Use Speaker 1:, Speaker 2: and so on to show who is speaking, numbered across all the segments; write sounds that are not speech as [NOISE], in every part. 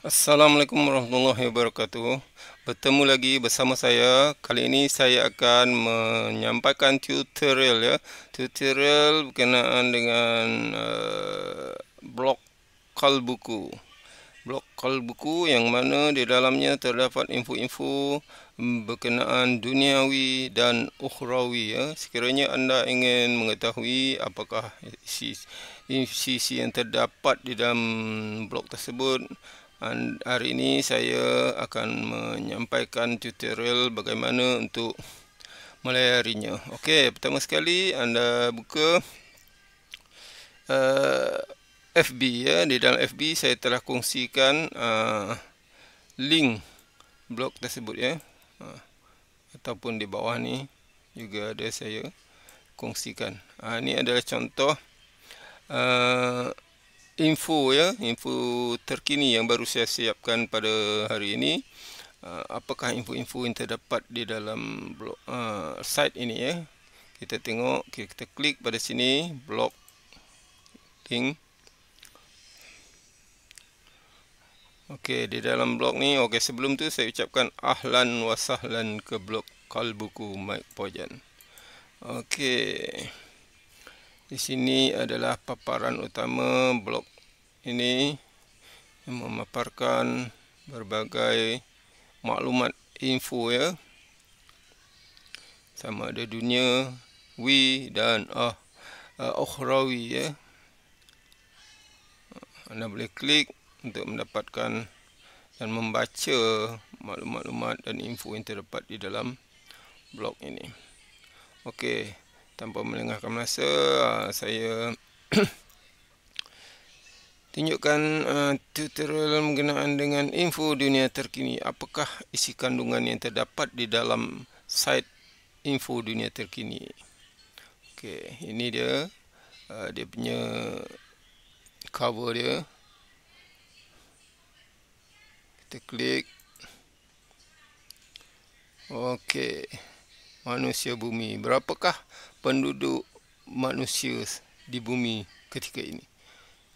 Speaker 1: Assalamualaikum warahmatullahi wabarakatuh. Bertemu lagi bersama saya. Kali ini saya akan menyampaikan tutorial ya. Tutorial berkenaan dengan uh, eh, blok kal buku. Blok kal buku yang mana di dalamnya terdapat info-info berkenaan duniawi dan ukhrawi ya. Sekiranya anda ingin mengetahui apakah isi isi yang terdapat di dalam blok tersebut Hari ini saya akan menyampaikan tutorial bagaimana untuk melayarinya. Okey, pertama sekali anda buka uh, eh, FB ya. Di dalam FB saya telah kongsikan uh, link blog tersebut ya. Uh, ataupun di bawah ni juga ada saya kongsikan. Uh, ini adalah contoh uh, info ya, info terkini yang baru saya siapkan pada hari ini. Uh, apakah info-info yang terdapat di dalam blog uh, site ini ya? Kita tengok, okay, kita klik pada sini blog link. Okey, di dalam blog ni, okey sebelum tu saya ucapkan ahlan wasahlan ke blog kalbuku Mike Pojan. Okey. Di sini adalah paparan utama blok ini yang memaparkan berbagai maklumat info ya. Sama ada dunia, wi dan ah uh, ah, ukhrawi ya. Anda boleh klik untuk mendapatkan dan membaca maklumat-maklumat dan info yang terdapat di dalam blog ini. Okey tanpa melengahkan masa ah, saya [COUGHS] tunjukkan uh, tutorial mengenai dengan info dunia terkini apakah isi kandungan yang terdapat di dalam site info dunia terkini okey ini dia uh, dia punya cover dia kita klik okey manusia bumi. Berapakah penduduk manusia di bumi ketika ini?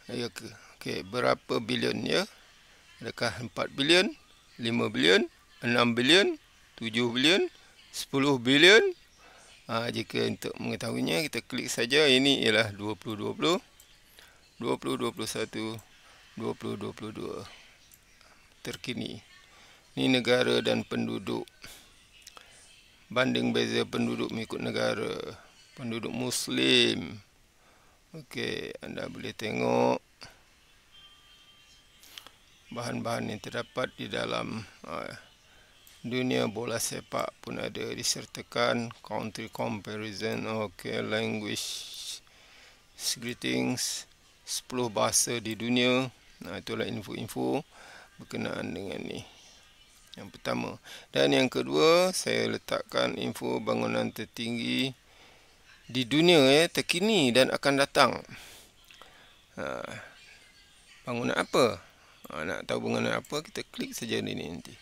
Speaker 1: Ya ke? Okey, berapa bilion ya? Adakah 4 bilion, 5 bilion, 6 bilion, 7 bilion, 10 bilion? Ha, jika untuk mengetahuinya kita klik saja ini ialah 2020 2021 2022 terkini ini negara dan penduduk banding beza penduduk mengikut negara penduduk muslim okey anda boleh tengok bahan-bahan yang terdapat di dalam uh, dunia bola sepak pun ada disertakan country comparison okey language greetings 10 bahasa di dunia nah itulah info-info berkenaan dengan ni yang pertama dan yang kedua saya letakkan info bangunan tertinggi di dunia ya eh, terkini dan akan datang ha, bangunan apa ha, nak tahu bangunan apa kita klik saja ini nanti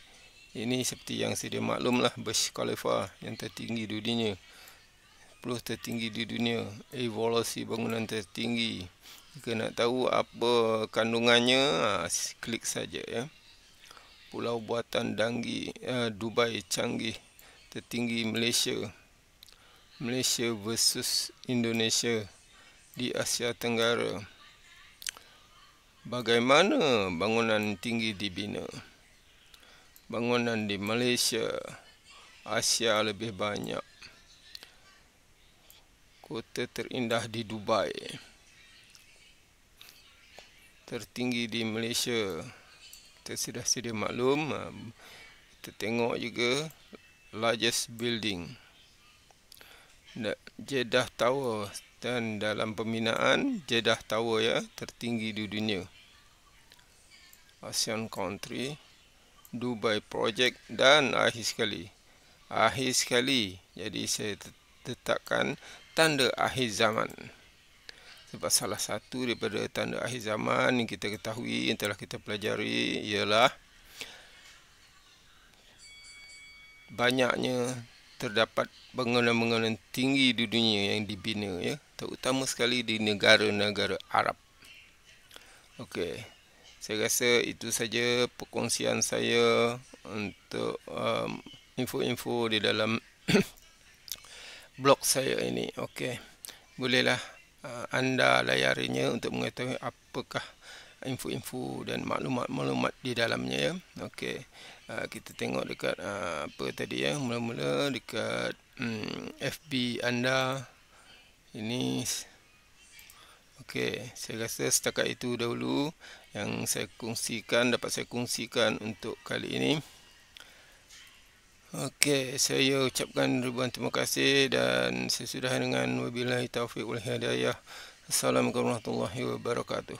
Speaker 1: ini seperti yang sedia maklum lah Burj Khalifa yang tertinggi di dunia plus tertinggi di dunia evolusi bangunan tertinggi jika nak tahu apa kandungannya ha, klik saja ya pulau buatan Dangi, uh, eh, Dubai canggih tertinggi Malaysia. Malaysia versus Indonesia di Asia Tenggara. Bagaimana bangunan tinggi dibina? Bangunan di Malaysia, Asia lebih banyak. Kota terindah di Dubai. Tertinggi di Malaysia kita sudah sedia maklum um, kita tengok juga largest building Jeddah Tower dan dalam pembinaan Jeddah Tower ya tertinggi di dunia ASEAN country Dubai project dan akhir sekali akhir sekali jadi saya tetapkan tanda akhir zaman sebab salah satu daripada tanda akhir zaman yang kita ketahui, yang telah kita pelajari ialah banyaknya terdapat bangunan-bangunan tinggi di dunia yang dibina ya, terutama sekali di negara-negara Arab. Okey. Saya rasa itu saja perkongsian saya untuk um, info-info di dalam [COUGHS] blog saya ini. Okey. Bolehlah Uh, anda layarinya untuk mengetahui apakah info-info dan maklumat-maklumat di dalamnya ya. Okey. Uh, kita tengok dekat uh, apa tadi ya. Mula-mula dekat um, hmm, FB anda ini Okey, saya rasa setakat itu dahulu yang saya kongsikan dapat saya kongsikan untuk kali ini. Okey, saya ucapkan ribuan terima kasih dan sesudah dengan wabillahi taufiq wal hidayah. Assalamualaikum warahmatullahi wabarakatuh.